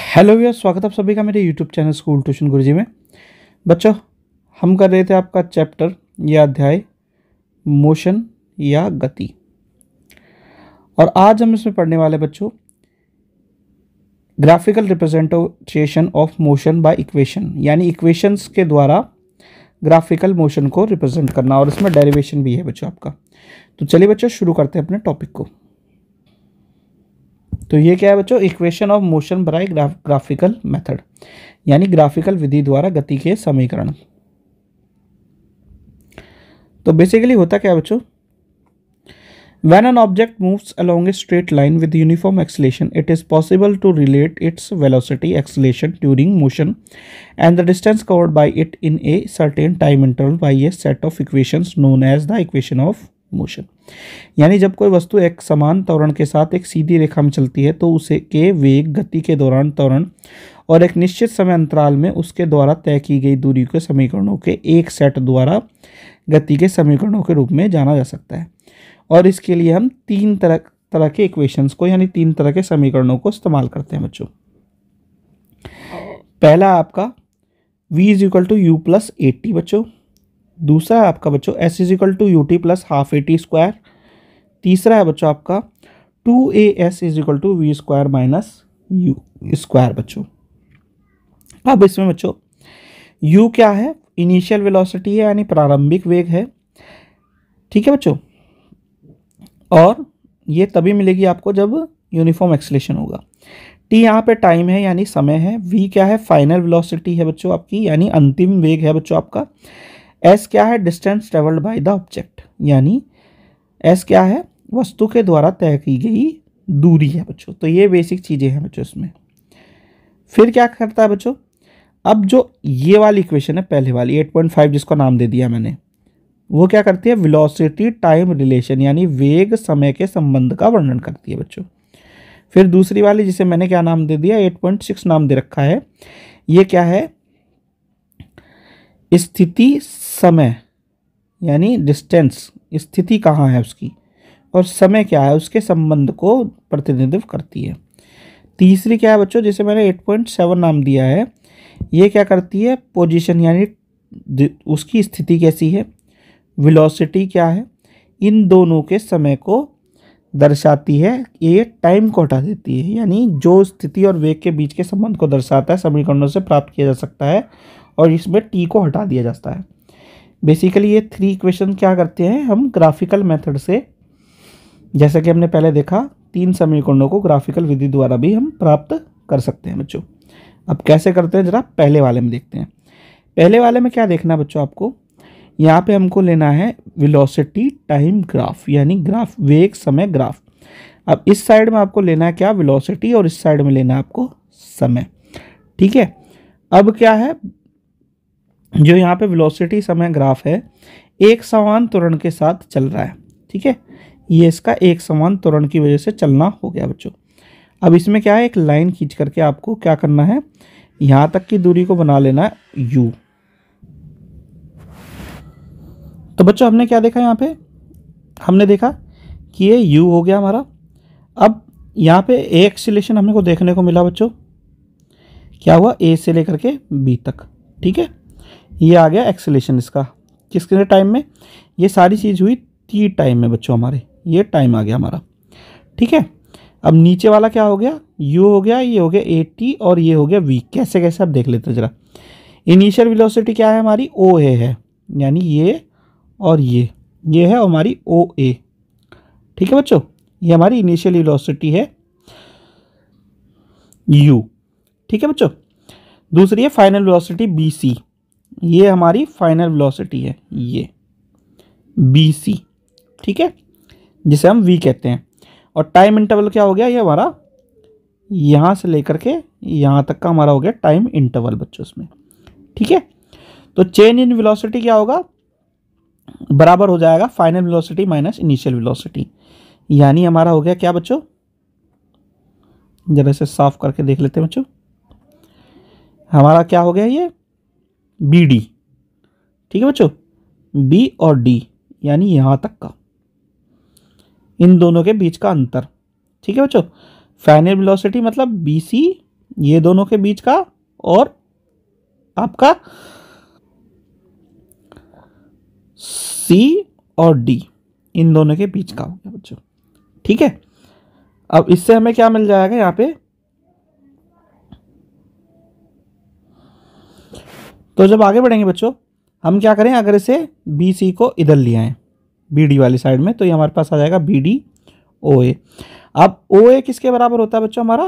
hello भैया स्वागत आप सभी का मेरे YouTube channel school tuition Guruji में बच्चों हम कर रहे थे आपका चैप्टर या अध्याय मोशन या गति और आज हम इसमें पढ़ने वाले बच्चों graphical representation of motion by equation यानी इक्वेशंस के द्वारा ग्राफिकल मोशन को रिप्रेजेंट करना और इसमें डेरिवेशन भी है बच्चों आपका तो चलिए बच्चों शुरू करते हैं अपने टॉपिक को तो ये क्या है बच्चों इक्वेशन ऑफ मोशन बराय ग्राफिकल मेथड यानी ग्राफिकल विधि द्वारा गति के समीकरण तो बेसिकली होता क्या है बच्चों when an object move along a straight line with uniform acceleration it is possible to relate its velocity acceleration during motion and the distance covered by it in a certain time interval by a set of equation known as the equation of motion यानी जब कोई वस्तु एक समान त्वरण के साथ एक सीधी रेखा में चलती है तो उसे के वेग गति के दौरान त्वरण और एक निश्चित समय अंतराल में उसके द्वारा तय की गई दूरी के समीकरणों के एक सेट द्वारा गति के समीकरणों के रूप में जाना जा सकता है और इसके लिए हम तीन तरह तरह के इक्वेशंस को यानी तीन तरह के समीकरणों को इस्तेमाल करते हैं बच्चों पहला आपका v is equal to U plus A T बच्चों दूसरा है आपका बच्चों S is equal to U T plus half A T square तीसरा है बच्चों आपका two A S is equal to V square minus U square बच्चों अब इसमें बच्चों यू क्या है इनिशियल वेलोसिटी है यानी प्रारंभिक वेग है ठीक है बच्चों और ये तभी मिलेगी आपको जब यूनिफॉर्म एक्सलेशन होगा टी यहाँ पे टाइम है यानी समय है वी क्या है फाइनल वेलोसिटी है बच्चों आपकी यानी अंतिम वेग है बच्चों आपका एस क्या है distance travelled by the object यानी एस क्या है वस्तु के द्वारा तय की गई दूरी है बच्चों तो ये बेसिक चीज़ें हैं बच्चों इसमें फिर क्या करता है बच्चों अब जो ये वाली इक्वेशन है पहले वाली 8.5 जिसको नाम दे दिया मैंने वो क्या करती है वेलोसिटी टाइम रिलेशन यानी वेग समय के संबंध का वर्णन करती है बच्चों फिर दूसरी वाली जिसे मैंने क्या नाम दे दिया 8.6 नाम दे रखा है ये क्या है स्थिति समय यानी डिस्टेंस स्थिति कहाँ है उसकी और समय क्या है उसके संबंध को प्रतिनिधित्व करती है तीसरी क्या है बच्चों जिसे मैंने 8.7 नाम दिया है ये क्या करती है पोजीशन यानी उसकी स्थिति कैसी है वेलोसिटी क्या है इन दोनों के समय को दर्शाती है ये टाइम को हटा देती है यानी जो स्थिति और वेग के बीच के संबंध को दर्शाता है समीकरणों से प्राप्त किया जा सकता है और इसमें टी को हटा दिया जाता है बेसिकली ये थ्री इक्वेशन क्या करते हैं हम ग्राफिकल मेथड से जैसा कि हमने पहले देखा तीन समीकरणों को ग्राफिकल विधि द्वारा भी हम प्राप्त कर सकते हैं बच्चों अब कैसे करते हैं ज़रा पहले वाले में देखते हैं पहले वाले में क्या देखना है बच्चों आपको यहाँ पे हमको लेना है विलोसिटी टाइम ग्राफ यानी ग्राफ वेग समय ग्राफ अब इस साइड में आपको लेना है क्या विलोसिटी और इस साइड में लेना है आपको समय ठीक है अब क्या है जो यहाँ पे वेलोसिटी समय ग्राफ है एक समान त्वरण के साथ चल रहा है ठीक है ये इसका एक समान त्वरण की वजह से चलना हो गया बच्चों अब इसमें क्या है एक लाइन खींच करके आपको क्या करना है यहाँ तक की दूरी को बना लेना है यू तो बच्चों हमने क्या देखा यहाँ पे हमने देखा कि ये यू हो गया हमारा अब यहाँ पे ए एक्सीलेशन हमने को देखने को मिला बच्चों क्या हुआ ए से लेकर के बी तक ठीक है ये आ गया एक्सेलेशन इसका किसके टाइम में ये सारी चीज़ हुई टी टाइम में बच्चों हमारे ये टाइम आ गया हमारा ठीक है अब नीचे वाला क्या हो गया यू हो गया ये हो गया ए टी और ये हो गया वी कैसे कैसे आप देख लेते जरा इनिशियल वेलोसिटी क्या है हमारी ओ ए है यानी ये और ये ये है हमारी ओ ए ठीक है बच्चों ये हमारी इनिशियल वेलोसिटी है यू ठीक है बच्चों दूसरी है फाइनल वेलोसिटी बी सी ये हमारी फाइनल वेलोसिटी है ये बी सी ठीक है जिसे हम वी कहते हैं और टाइम इंटरवल क्या हो गया ये हमारा यहाँ से लेकर के यहाँ तक का हमारा हो गया टाइम इंटरवल बच्चों इसमें ठीक है तो चेंज इन वेलोसिटी क्या होगा बराबर हो जाएगा final velocity minus initial velocity यानी हमारा हो गया क्या बच्चों जरा से साफ करके देख लेते हैं बच्चों हमारा क्या हो गया ये बी डी ठीक है बच्चों बी और डी यानी यहाँ तक का इन दोनों के बीच का अंतर ठीक है बच्चों फाइनल वेलोसिटी मतलब बी सी ये दोनों के बीच का और आपका सी और डी इन दोनों के बीच का हो गया बच्चों ठीक है अब इससे हमें क्या मिल जाएगा यहाँ पे तो जब आगे बढ़ेंगे बच्चों हम क्या करें अगर इसे बी सी को इधर ले आएँ बी डी वाली साइड में तो ये हमारे पास आ जाएगा बी डी ओ ए अब ओ ए किसके बराबर होता है बच्चों हमारा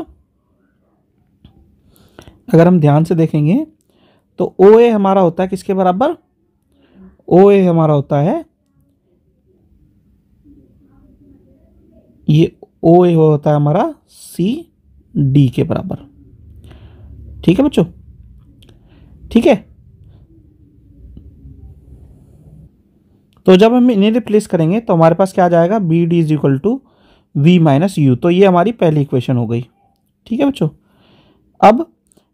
अगर हम ध्यान से देखेंगे तो ओ ए हमारा होता है किसके बराबर ओ ए हमारा होता है ये ओ ए होता है हमारा सी डी के बराबर ठीक है बच्चों ठीक है तो जब हम इन्हें रिप्लेस करेंगे तो हमारे पास क्या आ जाएगा B D is equal to V minus U तो ये हमारी पहली इक्वेशन हो गई ठीक है बच्चों अब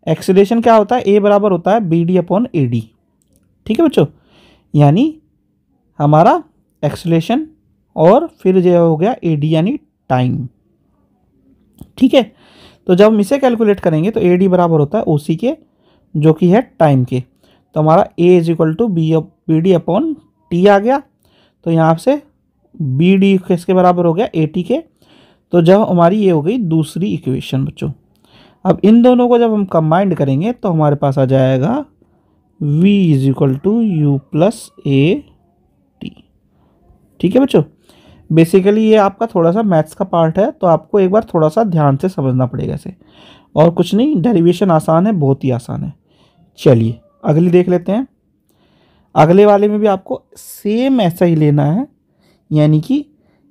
एक्सीलेशन क्या होता है ए बराबर होता है B D upon A D ठीक है बच्चों यानी हमारा एक्सीलेशन और फिर जो हो गया ए डी यानी टाइम ठीक है तो जब हम इसे कैलकुलेट करेंगे तो ए डी बराबर होता है ओ सी के जो कि है टाइम के तो हमारा A is equal to B B D upon T आ गया तो यहाँ से बी डी किसके बराबर हो गया ए टी के तो जब हमारी ये हो गई दूसरी इक्वेशन बच्चों अब इन दोनों को जब हम कंबाइंड करेंगे तो हमारे पास आ जाएगा v is equal to U plus A T ठीक है बच्चों बेसिकली ये आपका थोड़ा सा मैथ्स का पार्ट है तो आपको एक बार थोड़ा सा ध्यान से समझना पड़ेगा इसे और कुछ नहीं डेरिवेशन आसान है बहुत ही आसान है चलिए अगली देख लेते हैं अगले वाले में भी आपको सेम ऐसा ही लेना है यानी कि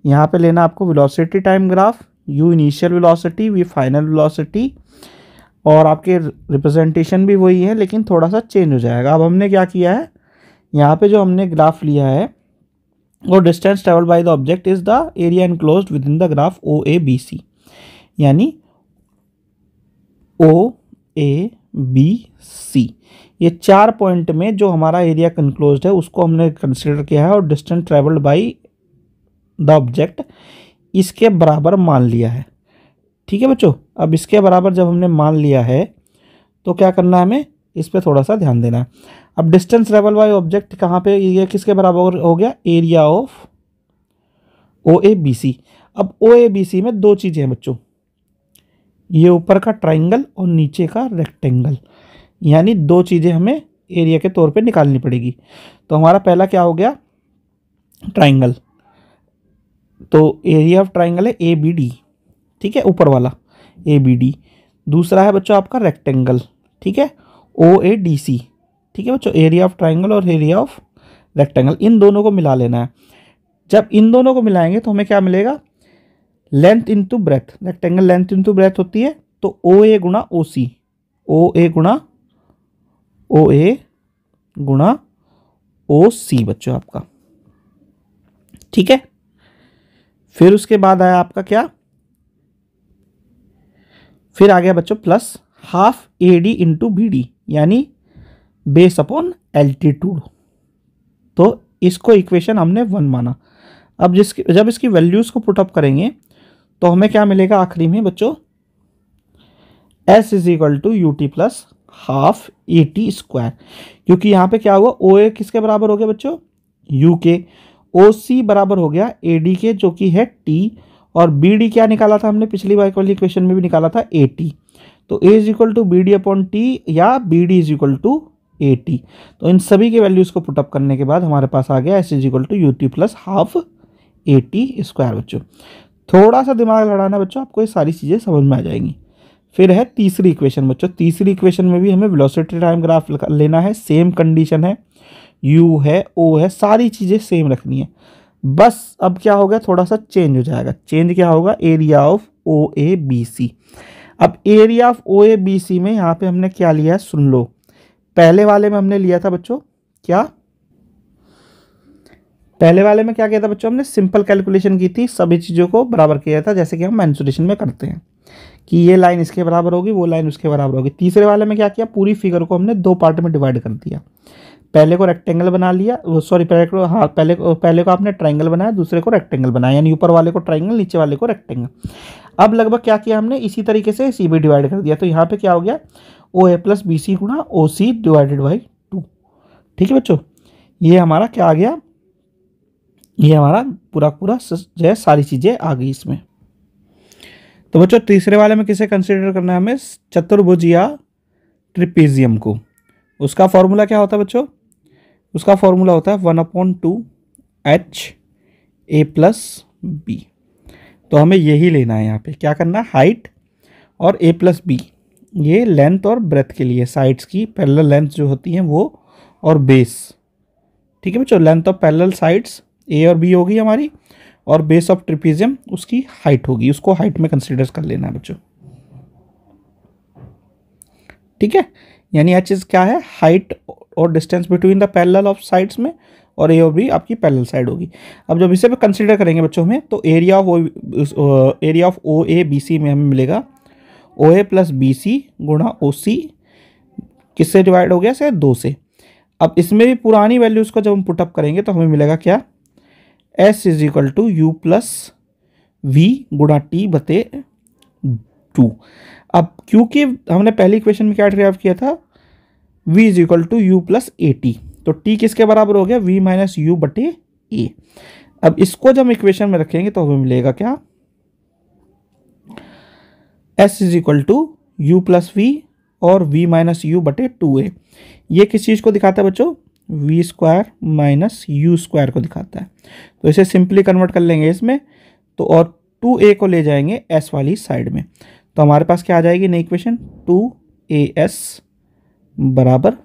यहाँ पे लेना आपको velocity time graph U initial velocity V final velocity और आपके रिप्रेजेंटेशन भी वही है लेकिन थोड़ा सा चेंज हो जाएगा अब हमने क्या किया है यहाँ पे जो हमने ग्राफ लिया है वो distance travel by the object is the area enclose within the graph O A B C यानी ओ ए बी सी ये चार पॉइंट में जो हमारा एरिया कंक्लोज है उसको हमने कंसिडर किया है और distance travelled by the object इसके बराबर मान लिया है ठीक है बच्चों अब इसके बराबर जब हमने मान लिया है तो क्या करना है हमें इस पर थोड़ा सा ध्यान देना है अब डिस्टेंस ट्रेवल बाई ऑब्जेक्ट कहाँ पे ये किसके बराबर हो गया area of O A B C अब ओ ए बी सी में दो चीज़ें हैं बच्चों ये ऊपर का ट्राइंगल और नीचे का रेक्टेंगल यानी दो चीज़ें हमें एरिया के तौर पे निकालनी पड़ेगी तो हमारा पहला क्या हो गया ट्राइंगल तो एरिया ऑफ ट्राइंगल है ए बी डी ठीक है ऊपर वाला ए बी डी दूसरा है बच्चों आपका रेक्टेंगल ठीक है ओ ए डी सी ठीक है बच्चों एरिया ऑफ ट्राइंगल और एरिया ऑफ रेक्टेंगल इन दोनों को मिला लेना है जब इन दोनों को मिलाएंगे तो हमें क्या मिलेगा length into breadth rectangle length into breadth होती है तो ओ ए गुणा ओ सी ओ ए गुणा ओ ए गुणा ओ सी बच्चों आपका ठीक है फिर उसके बाद आया आपका क्या फिर आ गया बच्चों plus half A D into B D यानी बेस अपॉन एल्टीट्यूड तो इसको इक्वेशन हमने वन माना अब जिसकी जब इसकी वैल्यूज़ को पुटअप करेंगे तो हमें क्या मिलेगा आखिरी में बच्चों S is equal to U T plus half A T square क्योंकि यहाँ पे क्या हुआ ओ ए किसके बराबर हो गया बच्चों यू के ओ सी बराबर हो गया ए डी के जो कि है टी और बी डी क्या निकाला था हमने पिछली बार वाली क्वेश्चन में भी निकाला था ए टी तो A is equal to B D upon T या B D is equal to A T तो इन सभी के वैल्यूज़ को पुटअप करने के बाद हमारे पास आ गया S is equal to U T plus half A T square बच्चों थोड़ा सा दिमाग लड़ाना बच्चों आपको ये सारी चीज़ें समझ में आ जाएंगी फिर है तीसरी इक्वेशन बच्चों तीसरी इक्वेशन में भी हमें वेलोसिटी टाइम ग्राफ लेना है सेम कंडीशन है यू है ओ है सारी चीज़ें सेम रखनी है बस अब क्या होगा थोड़ा सा चेंज हो जाएगा चेंज क्या होगा area of O A B C अब area of O A B C में यहाँ पे हमने क्या लिया है सुन लो पहले वाले में हमने लिया था बच्चों क्या पहले वाले में क्या किया था बच्चों हमने सिंपल कैलकुलेशन की थी सभी चीज़ों को बराबर किया था जैसे कि हम मैंसुरेशन में करते हैं कि ये लाइन इसके बराबर होगी वो लाइन उसके बराबर होगी तीसरे वाले में क्या किया पूरी फिगर को हमने दो पार्ट में डिवाइड कर दिया पहले को रेक्टेंगल बना लिया सॉरी पहले को हाँ पहले को पहले को आपने ट्राइंगल बनाया दूसरे को रेक्टेंगल बनाया यानी ऊपर वाले को ट्राइंगल नीचे वाले को रेक्टेंगल अब लगभग क्या किया हमने इसी तरीके से सी बी डिवाइड कर दिया तो यहाँ पे क्या हो गया ओ ए प्लस बी सी गुणा O C divided by two ठीक है बच्चों ये हमारा क्या आ गया ये हमारा पूरा पूरा जो है सारी चीज़ें आ गई इसमें तो बच्चों तीसरे वाले में किसे कंसिडर करना है हमें चतुर्भुज या ट्रिपीजियम को उसका फॉर्मूला क्या होता है बच्चों उसका फॉर्मूला होता है one upon two H A plus B तो हमें यही लेना है यहाँ पे क्या करना हाइट और ए प्लस बी ये लेंथ और ब्रेथ के लिए साइड्स की पैरल लेंथ जो होती हैं वो और बेस ठीक है बच्चों length of parallel sides A और बी होगी हमारी और बेस ऑफ ट्रिपीजियम उसकी हाइट होगी उसको हाइट में कंसिडर कर लेना है बच्चों ठीक है यानी यह चीज़ क्या है हाइट और distance between the parallel of sides में और ए भी आपकी पैरल साइड होगी अब जब इसे पे कंसिडर करेंगे बच्चों में तो area of area of O A B C में हमें मिलेगा ओ ए प्लस बी सी गुणा ओ सी किससे डिवाइड हो गया से दो से अब इसमें भी पुरानी वैल्यूज़ को जब हम पुटअप करेंगे तो हमें मिलेगा क्या S is equal to U plus V गुणा टी बते टू अब क्योंकि हमने पहली इक्वेशन में क्या ड्राइव किया था v is equal to U plus A T तो t किसके बराबर हो गया v माइनस यू बटे ए अब इसको जब इक्वेशन में रखेंगे तो हमें मिलेगा क्या s is equal to U plus V और v माइनस यू बटे टू ए ये किस चीज़ को दिखाता है बच्चों V square minus U square को दिखाता है तो इसे सिंपली कन्वर्ट कर लेंगे इसमें तो और टू ए को ले जाएंगे एस वाली साइड में तो हमारे पास क्या आ जाएगी नई इक्वेशन टू ए एस बराबर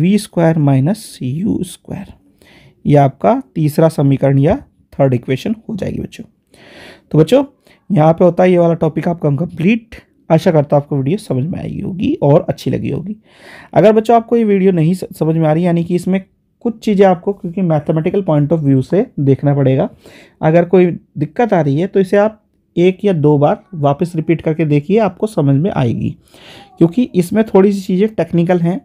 V square minus U square यह आपका तीसरा समीकरण या थर्ड इक्वेशन हो जाएगी बच्चों तो बच्चों यहाँ पे होता है ये वाला टॉपिक आपका कंप्लीट आशा करता हूँ आपको वीडियो समझ में आई होगी और अच्छी लगी होगी अगर बच्चों आपको ये वीडियो नहीं समझ में आ रही यानी कि इसमें कुछ चीज़ें आपको क्योंकि मैथमेटिकल पॉइंट ऑफ व्यू से देखना पड़ेगा अगर कोई दिक्कत आ रही है तो इसे आप एक या दो बार वापस रिपीट करके देखिए आपको समझ में आएगी क्योंकि इसमें थोड़ी सी चीज़ें टेक्निकल हैं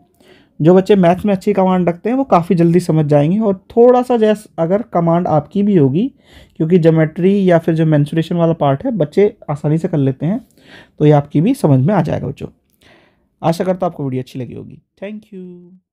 जो बच्चे मैथ्स में अच्छी कमांड रखते हैं वो काफ़ी जल्दी समझ जाएंगे और थोड़ा सा जैस अगर कमांड आपकी भी होगी क्योंकि जोमेट्री या फिर जो मैंसुरेशन वाला पार्ट है बच्चे आसानी से कर लेते हैं तो ये आपकी भी समझ में आ जाएगा बच्चों आशा करता हूँ आपको वीडियो अच्छी लगी होगी थैंक यू